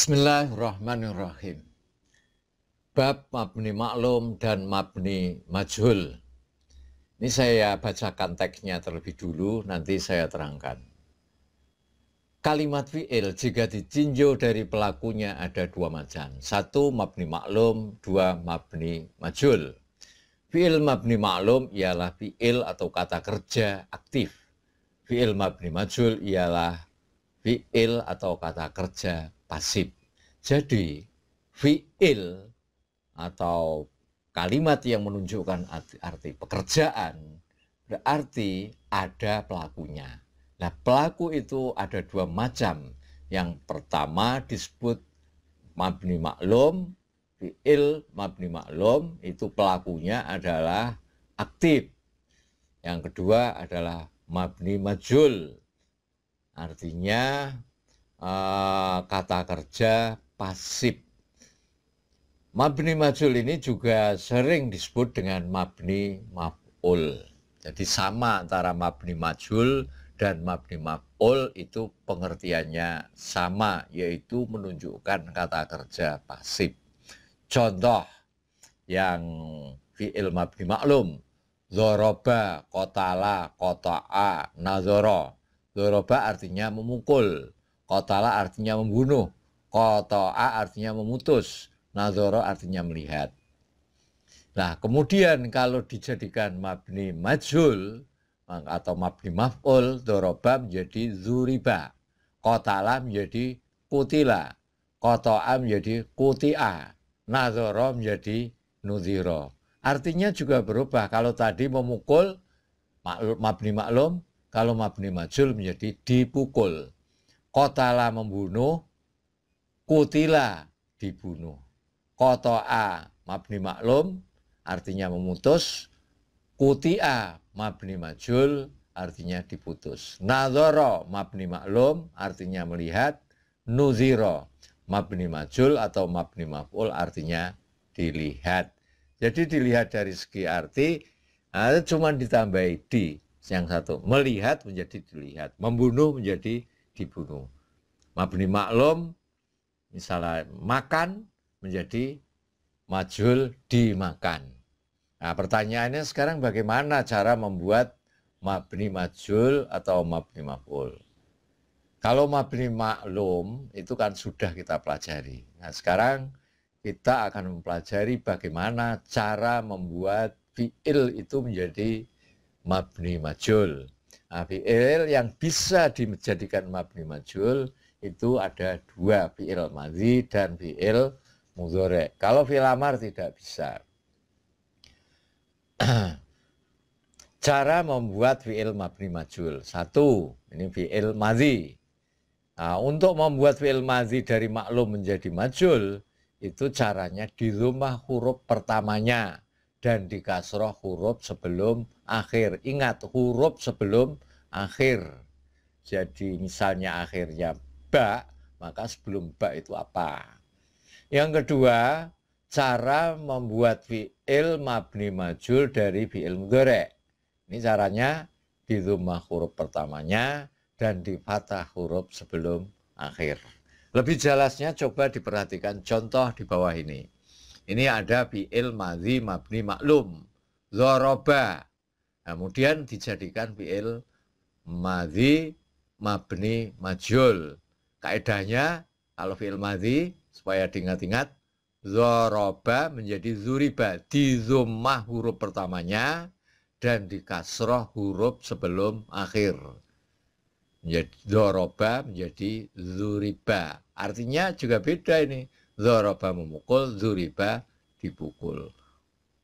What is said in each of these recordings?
Bismillahirrahmanirrahim. Bab mabni maklum dan mabni majhul. Ini saya bacakan teksnya terlebih dulu, nanti saya terangkan. Kalimat fi'il jika ditinjau dari pelakunya ada dua macam. Satu mabni maklum, dua mabni majhul. Fi'il mabni maklum ialah fi'il atau kata kerja aktif. Fi'il mabni majhul ialah fi'il atau kata kerja pasif. Jadi fiil atau kalimat yang menunjukkan arti, arti pekerjaan berarti ada pelakunya. Nah, pelaku itu ada dua macam. Yang pertama disebut mabni maklum, fiil mabni maklum itu pelakunya adalah aktif. Yang kedua adalah mabni majul. Artinya eh, kata kerja pasif. Mabni majul ini juga sering disebut dengan mabni maf'ul. Jadi sama antara mabni majul dan mabni maf'ul itu pengertiannya sama, yaitu menunjukkan kata kerja pasif. Contoh yang fi'il mabni maklum, Zoroba, kotala, kota'a, nazoro. Zoroba artinya memukul, kotala artinya membunuh, Kotoa artinya memutus. Nazoro artinya melihat. Nah, kemudian kalau dijadikan mabni majul atau mabni maf'ul, doroba menjadi zuriba. Kotala menjadi kutila. Kotoa menjadi kutia. Nazoro menjadi nuziro. Artinya juga berubah. Kalau tadi memukul, mabni maklum. Kalau mabni majul menjadi dipukul. Kotala membunuh, Kutila dibunuh. Koto a mabni maklum artinya memutus. Kutia mabni majul artinya diputus. Nadoro mabni maklum artinya melihat. Nuziro mabni majul atau mabni maf'ul artinya dilihat. Jadi dilihat dari segi arti ada nah, cuma ditambahi di yang satu melihat menjadi dilihat, membunuh menjadi dibunuh. Mabni maklum Misalnya makan menjadi majul dimakan. Nah, pertanyaannya sekarang bagaimana cara membuat mabni majul atau mabni maf'ul? Kalau mabni maklum itu kan sudah kita pelajari. Nah, sekarang kita akan mempelajari bagaimana cara membuat fi'il itu menjadi mabni majul. Nah, fi'il yang bisa dijadikan mabni majul itu ada dua fi'il madhi dan fi'il mudhore. Kalau fi'il amar tidak bisa. Cara membuat fi'il mabni majul. Satu, ini fi'il madhi. Nah, untuk membuat fi'il madhi dari maklum menjadi majul, itu caranya di rumah huruf pertamanya dan di kasroh huruf sebelum akhir. Ingat, huruf sebelum akhir. Jadi misalnya akhirnya ba, maka sebelum ba itu apa? Yang kedua, cara membuat fi'il mabni majul dari fi'il mudhari. Ini caranya di rumah huruf pertamanya dan di fathah huruf sebelum akhir. Lebih jelasnya coba diperhatikan contoh di bawah ini. Ini ada fi'il madhi mabni maklum. Zoroba. Kemudian dijadikan fi'il madhi, mabni, majul. Kaidahnya kalau fi'il madhi supaya diingat-ingat zoroba menjadi zuriba di zumah huruf pertamanya dan di kasroh huruf sebelum akhir. Menjadi, zoroba menjadi zuriba. Artinya juga beda ini. Zoroba memukul, zuriba dipukul.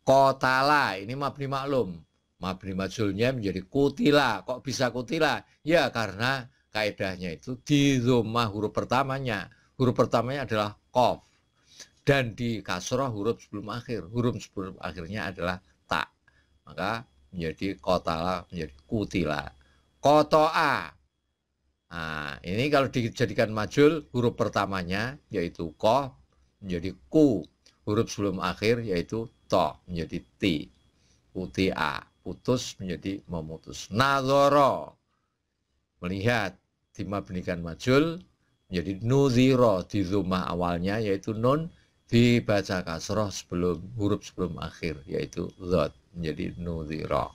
Kotala, ini mabni maklum mabni majulnya menjadi kutila. Kok bisa kutila? Ya karena kaidahnya itu di rumah huruf pertamanya. Huruf pertamanya adalah kof. Dan di kasroh huruf sebelum akhir. Huruf sebelum akhirnya adalah tak. Maka menjadi kotala, menjadi kutila. Kotoa. Nah, ini kalau dijadikan majul, huruf pertamanya yaitu kof menjadi ku. Huruf sebelum akhir yaitu to menjadi ti. Kutia putus menjadi memutus. Nadoro melihat dimabnikan majul menjadi nuziro di rumah awalnya yaitu nun dibaca kasroh sebelum huruf sebelum akhir yaitu zot menjadi nuziro.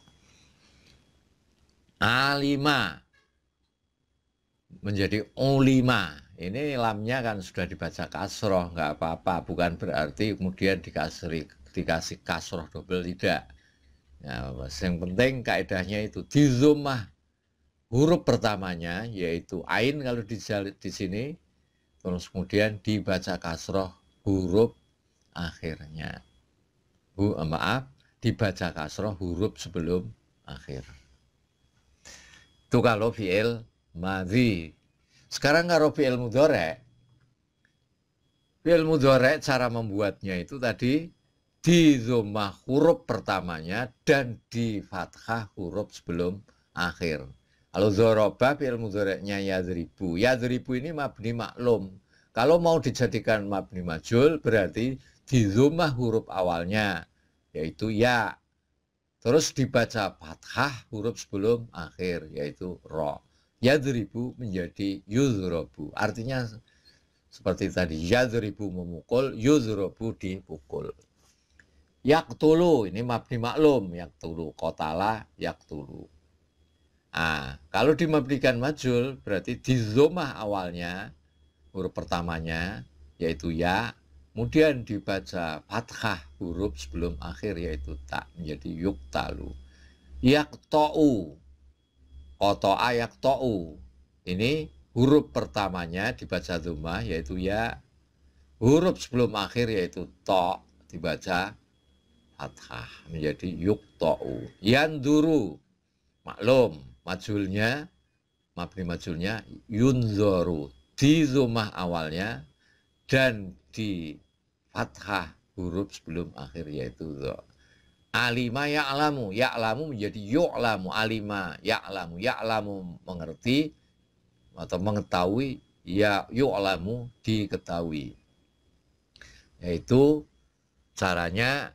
Alima menjadi ulima. Ini lamnya kan sudah dibaca kasroh, nggak apa-apa. Bukan berarti kemudian dikasih dikasih kasroh double tidak Ya, Yang penting kaidahnya itu di rumah huruf pertamanya yaitu ain kalau di, di sini terus kemudian dibaca kasroh huruf akhirnya. Bu, eh, maaf, dibaca kasroh huruf sebelum akhir. Itu kalau fi'il madhi. Sekarang kalau fi'il mudorek fi'il mudorek cara membuatnya itu tadi di domah huruf pertamanya dan di fathah huruf sebelum akhir. Kalau zoroba fi'il mudhoreknya yadribu. Yadribu ini mabni maklum. Kalau mau dijadikan mabni majul berarti di domah huruf awalnya yaitu ya. Terus dibaca fathah huruf sebelum akhir yaitu ro. Yadribu menjadi yuzurobu. Artinya seperti tadi yadribu memukul, yuzurobu dipukul yaktulu ini mabni maklum yaktulu kotala yaktulu ah kalau dimabrikan majul berarti di zomah awalnya huruf pertamanya yaitu ya kemudian dibaca fathah huruf sebelum akhir yaitu tak menjadi yuktalu yakto'u ayak yakto'u ini huruf pertamanya dibaca zomah yaitu ya huruf sebelum akhir yaitu to dibaca fathah menjadi yukta'u yanduru maklum majulnya mabni majulnya yunzoru di rumah awalnya dan di fathah huruf sebelum akhir yaitu dho. Alima ya'lamu, ya'lamu menjadi yu'lamu, alima ya'lamu, ya'lamu mengerti atau mengetahui ya yu'lamu diketahui. Yaitu caranya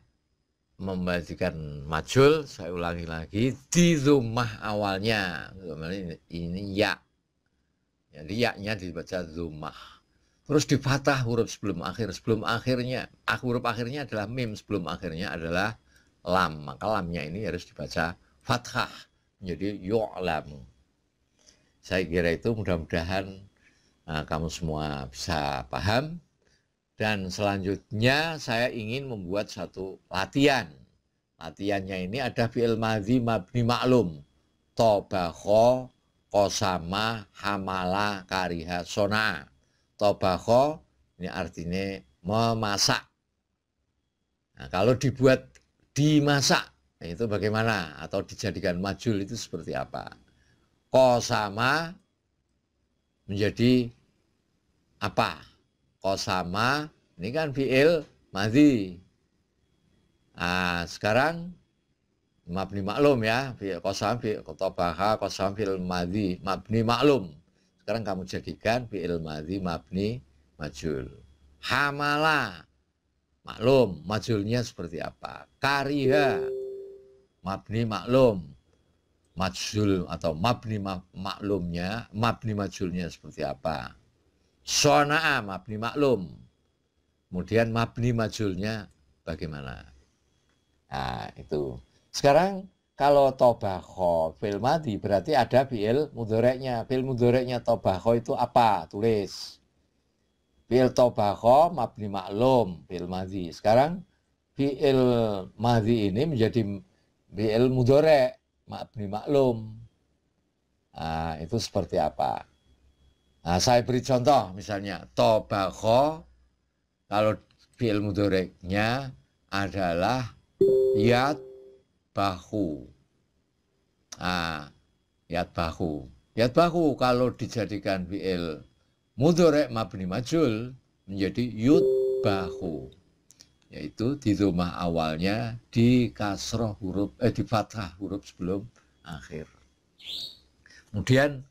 membagikan majul saya ulangi lagi di rumah awalnya ini, ini ya jadi nya dibaca rumah terus dipatah huruf sebelum akhir sebelum akhirnya ah, huruf akhirnya adalah mim sebelum akhirnya adalah lam maka lamnya ini harus dibaca fathah menjadi yu'lam saya kira itu mudah-mudahan uh, kamu semua bisa paham dan selanjutnya saya ingin membuat satu latihan. Latihannya ini ada fi'il madhi mabni maklum. Tobakho kosama hamala kariha sona. Tobakho ini artinya memasak. Nah, kalau dibuat dimasak nah, itu bagaimana? Atau dijadikan majul itu seperti apa? Kosama menjadi apa? Osama ini kan fiil mazi. Nah, sekarang mabni maklum ya, fiil kosam fiil kotobaha kosam fiil mazi mabni maklum. Sekarang kamu jadikan fiil mazi mabni majul. Hamala maklum, majulnya seperti apa? Kariha mabni maklum, majul atau mabni maklumnya, mabni majulnya seperti apa? Sona'a mabni maklum. Kemudian mabni majulnya bagaimana? Nah, itu. Sekarang kalau tobaho fil madi berarti ada fiil mudoreknya. Fiil mudoreknya tobaho itu apa? Tulis. Fiil tobaho mabni maklum fiil madi. Sekarang fiil madi ini menjadi fiil mudorek mabni maklum. Nah, itu seperti apa? Nah, saya beri contoh misalnya tobako kalau fi'il mudoreknya adalah yat bahu. Ah, yat bahu. Yat bahu kalau dijadikan fi'il mudorek mabni majul menjadi yut bahu. Yaitu di rumah awalnya di kasroh huruf eh di fathah huruf sebelum akhir. Kemudian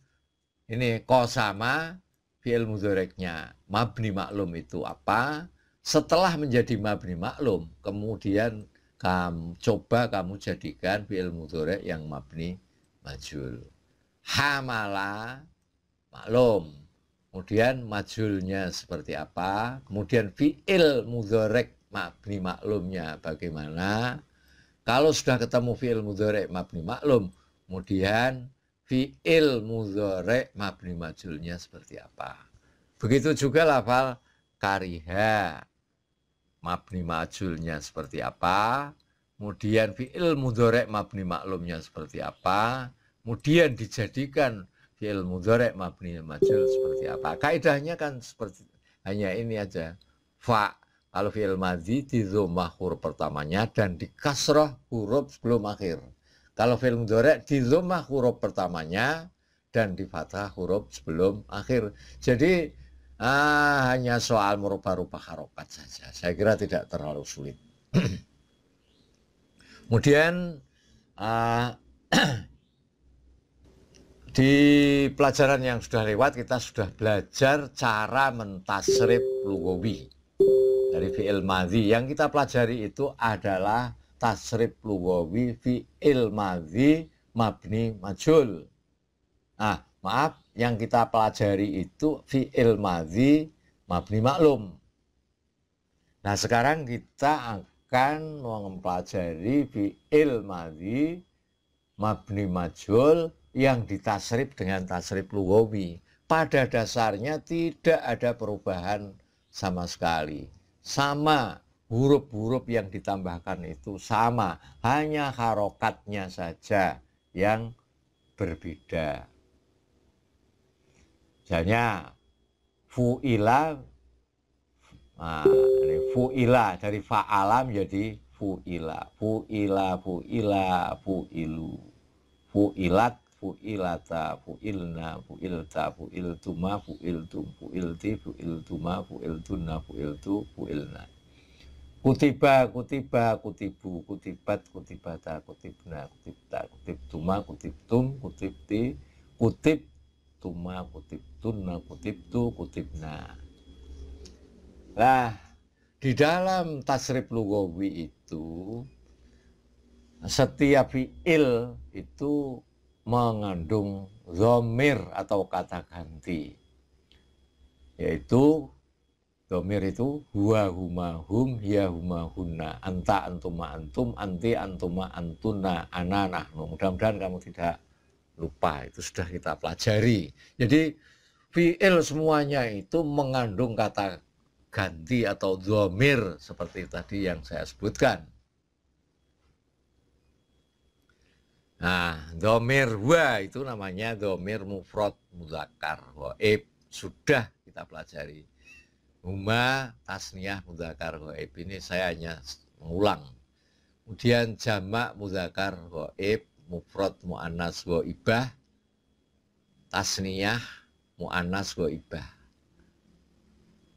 ini sama fi'il mudoreknya. Mabni maklum itu apa? Setelah menjadi mabni maklum, kemudian kamu coba kamu jadikan fi'il mudorek yang mabni majul. Hamala maklum. Kemudian majulnya seperti apa? Kemudian fi'il mudorek mabni maklumnya bagaimana? Kalau sudah ketemu fi'il mudorek mabni maklum, kemudian fi'il mudhore mabni majulnya seperti apa. Begitu juga lafal kariha mabni majulnya seperti apa. Kemudian fi'il mudhore mabni maklumnya seperti apa. Kemudian dijadikan fi'il mudhore mabni majul seperti apa. Kaidahnya kan seperti hanya ini aja. Fa' kalau fi'il madhi di huruf pertamanya dan di kasroh huruf sebelum akhir. Kalau film dorek di domah huruf pertamanya dan di fathah huruf sebelum akhir. Jadi ah, hanya soal merubah-rubah harokat saja. Saya kira tidak terlalu sulit. Kemudian ah, di pelajaran yang sudah lewat kita sudah belajar cara mentasrif lugawi dari fi'il madhi. Yang kita pelajari itu adalah tasrif lugawi fi madhi mabni majul. Nah, maaf, yang kita pelajari itu fi ilmadi mabni maklum. Nah, sekarang kita akan mempelajari fi ilmadi mabni majul yang ditasrif dengan tasrif lugawi. Pada dasarnya tidak ada perubahan sama sekali. Sama huruf-huruf yang ditambahkan itu sama, hanya harokatnya saja yang berbeda. Misalnya fu'ila nah, ini fu'ila dari fa'alam jadi fu'ila, fu'ila, fu'ila, fu'ilu, fu'ilat, fu'ilata, fu'ilna, fu'ilta, fu'iltuma, fu'iltum, fu'ilti, fu'iltuma, fu'iltuna, fu'iltu, fu'ilna kutiba kutiba kutibu kutibat kutibata kutibna kutibta kutibtuma kutibtum kutibti kutib tuma kutib kutibtu kutibna lah di dalam tasrif lugawi itu setiap fi'il itu mengandung zomir atau kata ganti yaitu Domir itu huwa huma hum ya huma hunna anta antuma antum anti antuma antuna ananah. Mudah-mudahan kamu tidak lupa itu sudah kita pelajari. Jadi fiil semuanya itu mengandung kata ganti atau domir seperti tadi yang saya sebutkan. Nah, domir wa itu namanya domir mufrad mudakar waib sudah kita pelajari. Huma tasniyah mudakar goib ini saya hanya mengulang. Kemudian jamak mudakar goib, mufrad mu'anas goibah, tasniyah mu'anas goibah.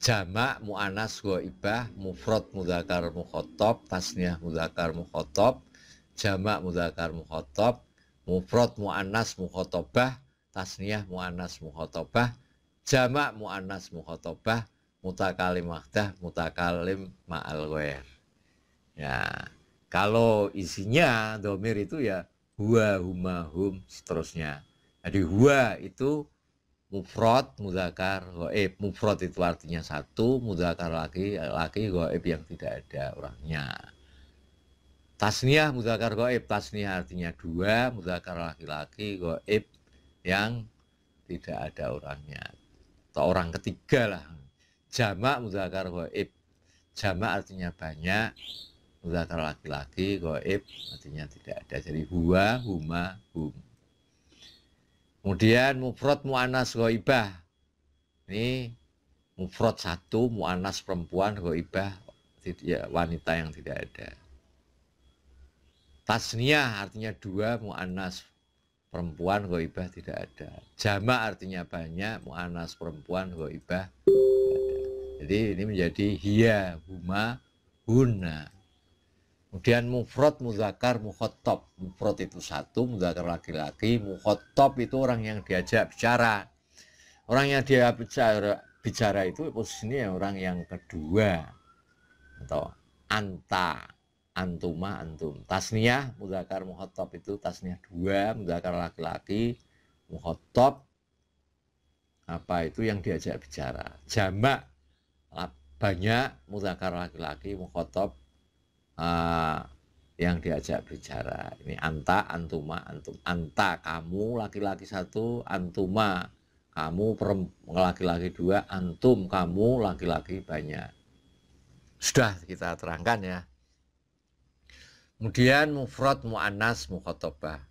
Jamak mu'anas goibah, mufrad mudakar mukhotob, tasniyah mudakar mukhotob, jamak mudakar mukhotob, mufrad mu'anas mukhotobah, tasniyah mu'anas mukhotobah, jamak mu'anas mukhotobah, mutakalim wahdah mutakalim ma'al ghair ya kalau isinya domir itu ya huwa huma hum seterusnya jadi huwa itu mufrod mudakar goib mufrod itu artinya satu mudakar lagi lagi goib yang tidak ada orangnya tasniah mudakar goib tasniah artinya dua mudakar laki-laki goib yang tidak ada orangnya atau orang ketiga lah jamak muzakar goib jamak artinya banyak muzakar laki-laki goib artinya tidak ada jadi huwa huma hum kemudian mufrad mu'anas goibah ini mufrad satu mu'anas perempuan goibah ya, wanita yang tidak ada tasniyah artinya dua mu'anas perempuan goibah tidak ada jamak artinya banyak mu'anas perempuan goibah jadi ini menjadi hiya, huma, huna. Kemudian mufrad, muzakar, mukhotob. Mufrad itu satu, muzakar laki-laki, mukhotob itu orang yang diajak bicara. Orang yang dia bicara, bicara itu posisinya orang yang kedua. Atau anta, antuma, antum. Tasniah, muzakar, mukhotob itu tasniah dua, muzakar laki-laki, mukhotob. Apa itu yang diajak bicara. Jamak, banyak mudakar laki-laki mukhotob uh, yang diajak bicara ini anta antuma antum anta kamu laki-laki satu antuma kamu laki-laki dua antum kamu laki-laki banyak sudah kita terangkan ya kemudian mufrad mu'anas mukhotobah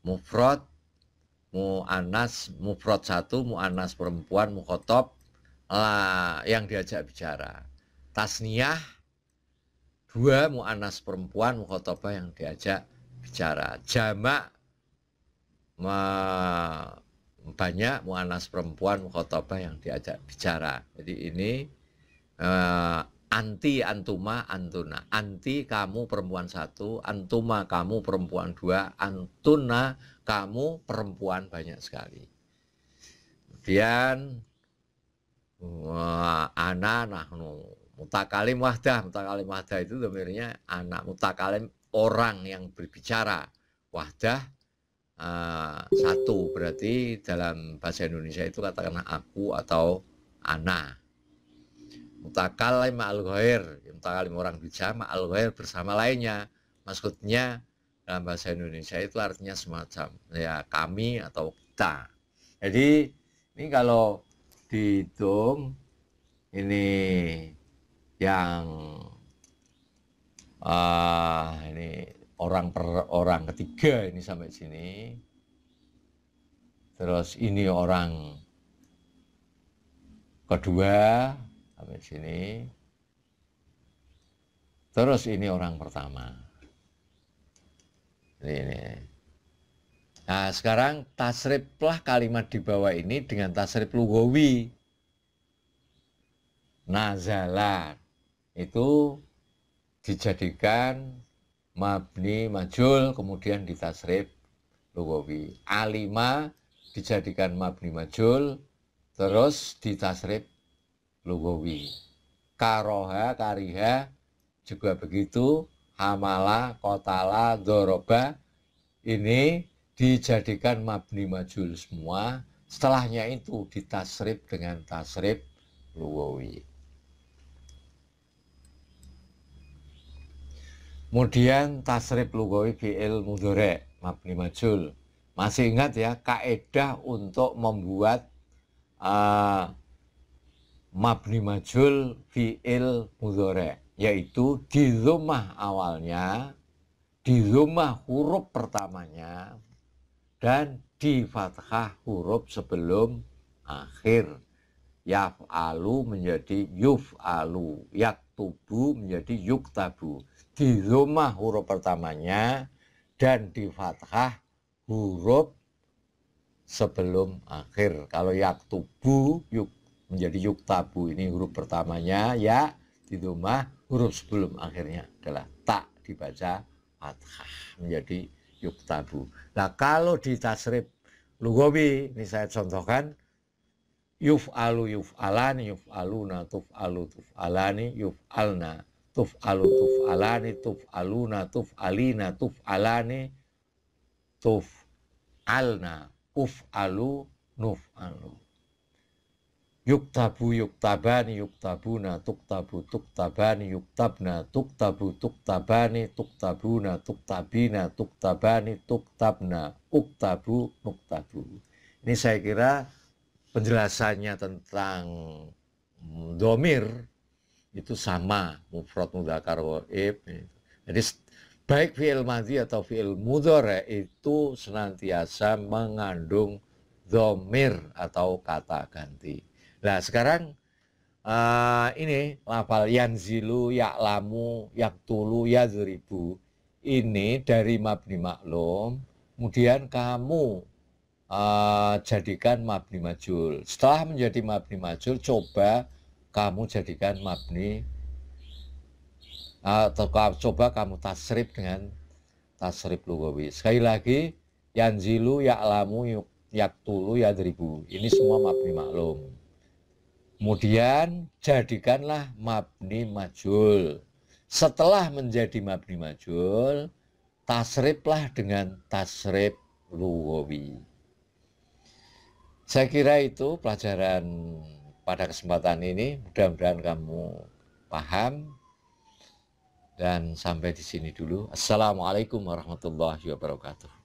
mufrad mu'anas mufrad satu mu'anas perempuan mukhotob uh, yang diajak bicara. Tasniyah dua mu'anas perempuan mukhotobah yang diajak bicara. Jamak banyak mu'anas perempuan mukhotobah yang diajak bicara. Jadi ini uh, anti antuma antuna. Anti kamu perempuan satu, antuma kamu perempuan dua, antuna kamu perempuan banyak sekali. Kemudian Anak, nahnu mutakalim wahdah mutakalim wahdah itu domirnya anak mutakalim orang yang berbicara wahdah uh, eh, satu berarti dalam bahasa Indonesia itu katakanlah aku atau anak mutakalim al ghair mutakalim orang bicara al ghair bersama lainnya maksudnya dalam bahasa Indonesia itu artinya semacam ya kami atau kita jadi ini kalau dihitung ini yang uh, ini orang per orang ketiga ini sampai sini terus ini orang kedua sampai sini terus ini orang pertama ini, ini. Nah, sekarang tasriflah kalimat di bawah ini dengan tasrif lugawi. Nazalat itu dijadikan mabni majul kemudian ditasrif lugawi. Alima dijadikan mabni majul terus ditasrif lugawi. Karoha, kariha juga begitu. Hamala, kotala, doroba ini dijadikan mabni majul semua setelahnya itu ditasrip dengan tasrip luwawi kemudian tasrib luwawi fi'il mudhari mabni majul masih ingat ya kaedah untuk membuat uh, mabni majul fi'il mudore yaitu di rumah awalnya di rumah huruf pertamanya dan di fathah huruf sebelum akhir. alu menjadi yuf alu yuf'alu, yaktubu menjadi yuk yuktabu. Di rumah huruf pertamanya dan di fathah huruf sebelum akhir. Kalau yaktubu yuk, menjadi yuk yuktabu ini huruf pertamanya ya di rumah huruf sebelum akhirnya adalah tak dibaca fathah menjadi yuktabu. Nah kalau di tasrif lugobi ini saya contohkan yuf yuf yuf yuf alu alu alu aluna tuf tuf tuf alani alna tuf alani tuf aluna tuf alina tuf alani tuf alna uf alu nuf alu yuktabu yuktabani yuktabuna tuktabu tuktabani yuktabna tuktabu tuktabani tuktabuna tuktabina tuktabani tuktabna uktabu uktabu ini saya kira penjelasannya tentang domir itu sama mufrad mudzakkar waib jadi baik fi'il madhi atau fi'il mudore itu senantiasa mengandung domir atau kata ganti Nah sekarang uh, ini lafal yak tulu ya zuribu Ini dari mabni maklum, kemudian kamu uh, jadikan mabni majul. Setelah menjadi mabni majul, coba kamu jadikan mabni eh, atau coba kamu tasrif dengan tasrif lugawi. Sekali lagi, yanzilu, yaklamu yaktulu, yadribu. Ini semua mabni maklum. Kemudian jadikanlah mabni majul. Setelah menjadi mabni majul, tasriplah dengan tasrif luwawi. Saya kira itu pelajaran pada kesempatan ini. Mudah-mudahan kamu paham. Dan sampai di sini dulu. Assalamualaikum warahmatullahi wabarakatuh.